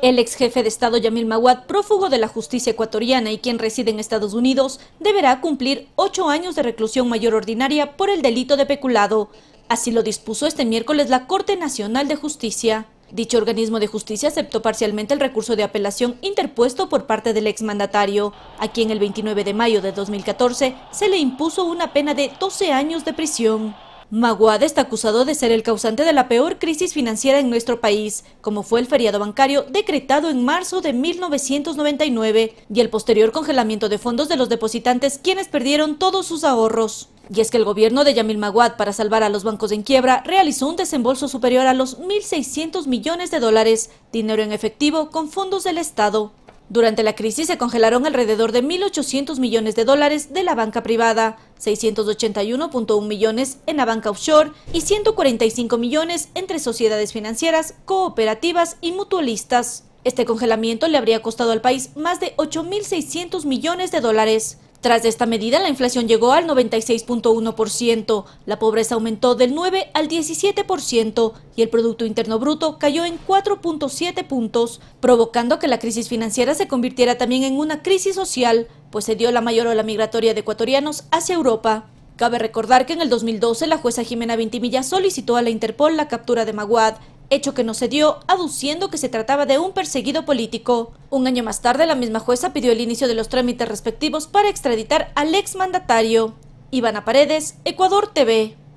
El ex jefe de Estado Yamil Mawad, prófugo de la justicia ecuatoriana y quien reside en Estados Unidos, deberá cumplir ocho años de reclusión mayor ordinaria por el delito de peculado. Así lo dispuso este miércoles la Corte Nacional de Justicia. Dicho organismo de justicia aceptó parcialmente el recurso de apelación interpuesto por parte del exmandatario, a quien el 29 de mayo de 2014 se le impuso una pena de 12 años de prisión. Maguad está acusado de ser el causante de la peor crisis financiera en nuestro país, como fue el feriado bancario decretado en marzo de 1999 y el posterior congelamiento de fondos de los depositantes quienes perdieron todos sus ahorros. Y es que el gobierno de Yamil Maguad, para salvar a los bancos en quiebra, realizó un desembolso superior a los 1.600 millones de dólares, dinero en efectivo con fondos del Estado. Durante la crisis se congelaron alrededor de 1.800 millones de dólares de la banca privada, 681.1 millones en la banca offshore y 145 millones entre sociedades financieras, cooperativas y mutualistas. Este congelamiento le habría costado al país más de 8.600 millones de dólares. Tras esta medida, la inflación llegó al 96.1%, la pobreza aumentó del 9 al 17% y el Producto Interno Bruto cayó en 4.7 puntos, provocando que la crisis financiera se convirtiera también en una crisis social, pues se dio la mayor ola migratoria de ecuatorianos hacia Europa. Cabe recordar que en el 2012 la jueza Jimena Vintimilla solicitó a la Interpol la captura de Maguad, hecho que no se dio, aduciendo que se trataba de un perseguido político. Un año más tarde, la misma jueza pidió el inicio de los trámites respectivos para extraditar al exmandatario. Ivana Paredes, Ecuador TV.